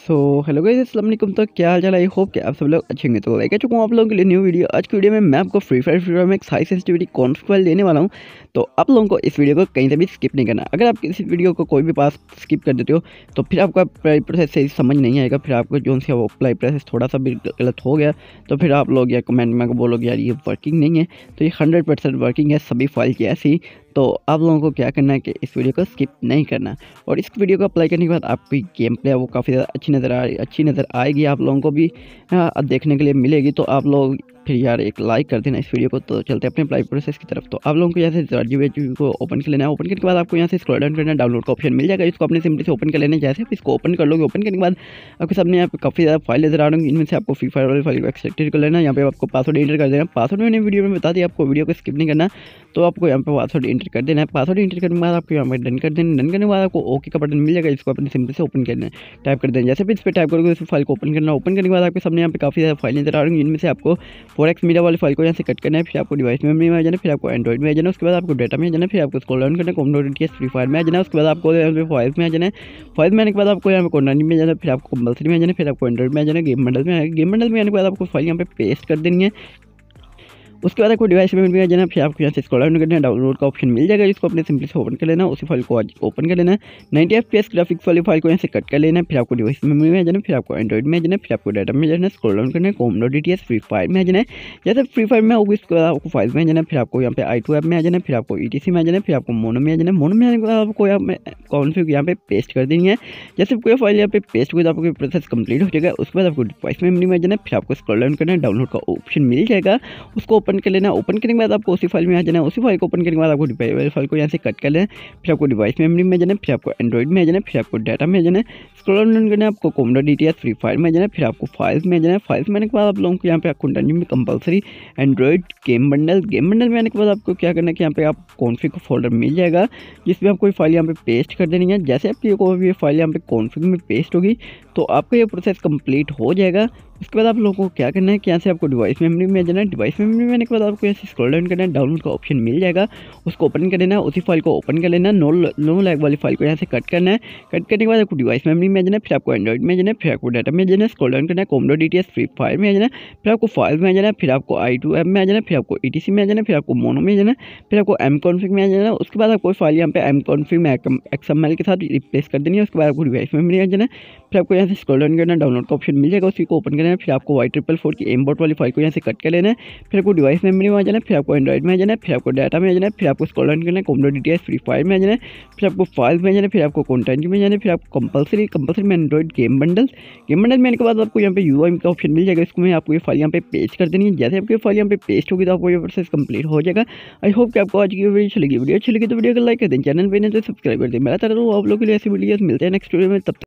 so hello गई अस्सलाम तो क्या हाल चाल आई होप कि आप सब लोग अच्छे होंगे तो कर चुका हूँ आप लोगों के लिए न्यू वीडियो आज की वीडियो में मैं आपको फ्री फायर फ्री फायर में एक हाई सेंसिटिविटी कॉन्फ्रेंस देने वाला हूँ तो आप लोगों को इस वीडियो को कहीं से भी स्किप नहीं करना अगर आप किसी वीडियो को कोई भी पास स्किप कर देते हो तो फिर आपका अप्लाई प्रोसेस सही समझ नहीं आएगा फिर आपको जो उनका वो अप्लाई प्रोसेस थोड़ा सा भी गलत हो गया तो फिर आप लोग या कमेंट में बोलोगे यार ये वर्किंग नहीं है तो ये हंड्रेड परसेंट वर्किंग है सभी फाइल की ऐसी तो आप लोगों को क्या करना है कि इस वीडियो को स्किप नहीं करना और इस वीडियो को अप्लाई करने के बाद आपकी गेम प्ले वो काफ़ी ज़्यादा अच्छी नज़र आ अच्छी नज़र आएगी आप लोगों को भी हाँ, देखने के लिए मिलेगी तो आप लोग फिर यार एक लाइक कर देना इस वीडियो को तो चलते हैं अपने अप्लाई प्रोसेस की तरफ तो आप लोगों को यहाँ से जीबी को ओपन कर लेना है ओपन करने के बाद आपको यहाँ से स्क्रॉल डाउन करना डाउनलोड का ऑप्शन मिल जाएगा इसको अपने सिम्पली से ओपन कर लेना जैसे आप इसको ओपन कर लोगे ओपन करने के बाद आपके सामने यहाँ पर काफ़ी ज़्यादा फाइल नजर आ रही इनमें से आपको फ्री फायर वाली फाइल को एक्सेक्टेड कर लेना यहाँ पर आपको पासवर्ड एंटर कर देना पासवर्ड मैंने वीडियो में बता दिया आपको वीडियो को स्किप नहीं करना तो आपको यहाँ पर पासवर्ड एंटर कर देना है पासवर्ड एंटर करने के बाद आपको यहाँ पे डन कर देना डन करने के बाद आपको ओके का बटन मिल जाएगा इसको अपने सिम्पल से ओपन करना है टाइप कर देना जैसे भी इस पर टाइप करोगे उस फाइल को ओपन करना ओपन करने के बाद आपके सामने यहाँ पे काफ़ी ज़्यादा फाइल नजर आ रही है इनमें से आपको फोर एक्स मीडिया वाली फाइल को यहाँ से कट करना है फिर आपको डिवाइस में में आ जाना फिर आपको एंड्रॉइड में आ जाना उसके बाद आपको डेटा में आ जाना फिर आपको स्कॉल डाउन करना डी डॉट फ्री फायर में आ जाना उसके बाद आपको यहाँ पे फॉइस में आ जाना फॉइस में आने के बाद आपको यहाँ पे कॉन्डानी में जाना फिर आपको कंपलसरी में आ जाना फिर आपको एंड्रॉइड में आ जाना गेम मंडल में गेम मंडल में आने के बाद आपको फाइल यहाँ पे पेस्ट कर देनी है उसके बाद आपको डिवाइस पेमेंट में जाना फिर आपको यहाँ से स्क्रॉल डाउन करना है डाउनलोड का ऑप्शन मिल जाएगा इसको अपने सिंपली से ओपन कर लेना उसी फाइल को ओपन कर लेना है नाइन्टी एफ ग्राफिक्स वाली फाइल को यहाँ से कट कर लेना फिर आपको डिवाइस मेमोरी में जाना फिर आपको एंड्रॉइड में जाना फिर आपको डाटा में जाना स्क्रॉल डाउन करना है कोमडो D T S Free fire में आ जाना है जैसे फ्री फायर में होगी उसके बाद आपको फाइल में जाना फिर आपको यहाँ पे आई टू ऐप में आ जाना फिर आपको ई टी सी में आ जाना फिर आपको मोनो में आ जाना मोनो में आने के बाद आपको यहाँ पे यहाँ पे पेस्ट कर देनी है जैसे कोई फाइल यहाँ पे पेस्ट हुई तो आपको प्रोसेस कंप्लीट हो जाएगा उसके बाद आपको डिवाइस मेमोरी में आ जाना फिर आपको स्क्रॉल डाउन करना है डाउनलोड का ऑप्शन मिल जाएगा उसको ओपन कर लेना ओपन करने के बाद आपको उसी फाइल में आ जाना है उसी फाइल को ओपन करने के बाद आपको डिवाइस फाइल को यहाँ से कट कर लेना फिर आपको डिवाइस मेमरी में जाना फिर आपको एंड्रॉइड में जाना फिर आपको डाटा में जाना स्क्रोल डाउन करना आपको कोमडा डी फ्री फायर में जाना फिर आपको फाइल्स में जाना फाइल्स में आने के बाद आप लोगों को यहाँ पे आपको डाउन में compulsory android game bundle game bundle में आने के बाद आपको क्या करना है कि यहाँ पे आप कॉन्फिग फोल्डर मिल जाएगा जिसमें आपको फाइल यहाँ पे पेस्ट कर देनी है जैसे आपकी भी फाइल यहाँ पे कॉन्फिग में पेस्ट होगी तो आपका ये प्रोसेस कंप्लीट हो जाएगा उसके बाद आप लोगों को क्या करना है कि यहाँ से आपको डिवाइस मेमोरी में जाना है डिवाइस मेमोरी में आने के बाद आपको यहाँ से स्क्रॉल डाउन करना है डाउनलोड का ऑप्शन मिल जाएगा उसको ओपन कर लेना है उसी फाइल को ओपन कर लेना नो नो लैग वाली फाइल को यहाँ से कट करना है कट करने के बाद आपको डिवाइस मेमरी में जाना फिर आपको एंड्रॉइड में जाना है फिर आपको डाटा में जाना स्क्रॉल डाउन करना है कोमडो डी टी फ्री फायर में जाना है फिर आपको फाइल में जाना है फिर आपको आई टू एप में आ जाना फिर आपको ई टी सी में आ जाना है फिर आपको मोनो में जाना है फिर आपको एम कॉन्फिक में आ जाना उसके बाद आपको फाइल यहाँ पे एम कॉन्फिक में एक्सएमएल के साथ रिप्लेस कर देनी है उसके बाद आपको डिवाइस मेमरी आ जाना है फिर आपको यहाँ से स्क्रॉल डाउन करना डाउनलोड का ऑप्शन मिल जाएगा उसी को ओपन करना है फिर आपको वाई ट्रिपल फोर की एम बोर्ड वाली फाइल को यहाँ से कट कर लेना है फिर आपको डिवाइस मेमरी में आ जाना है फिर आपको एंड्रॉइड में आ जाना है फिर आपको डाटा में आ जाना है फिर आपको स्क्रॉल डाउन करना है कॉम्डो डी फ्री फायर में आ जाना है फिर आपको फाइल में जाना है फिर आपको कॉन्टेंट में जाना है फिर आपको कंपलसरी कंपलसरी में android game bundle game bundle में के बाद आपको यहाँ पे यू का ऑप्शन मिल जाएगा इसको मैं आपको ये फाइल यहाँ पे पेस्ट कर देनी है जैसे आपकी फाइल यहाँ पे पेस्ट होगी तो आपको ये प्रोसेस कंप्लीट हो जाएगा आई होप कि आपको आज की वीडियो अच्छी लगी वीडियो अच्छी लगी तो वीडियो को लाइक कर दें चैनल पर नहीं तो सब्सक्राइब कर दें मेरा तरह आप लोग के लिए ऐसी वीडियोज मिलते हैं नेक्स्ट वीडियो में तब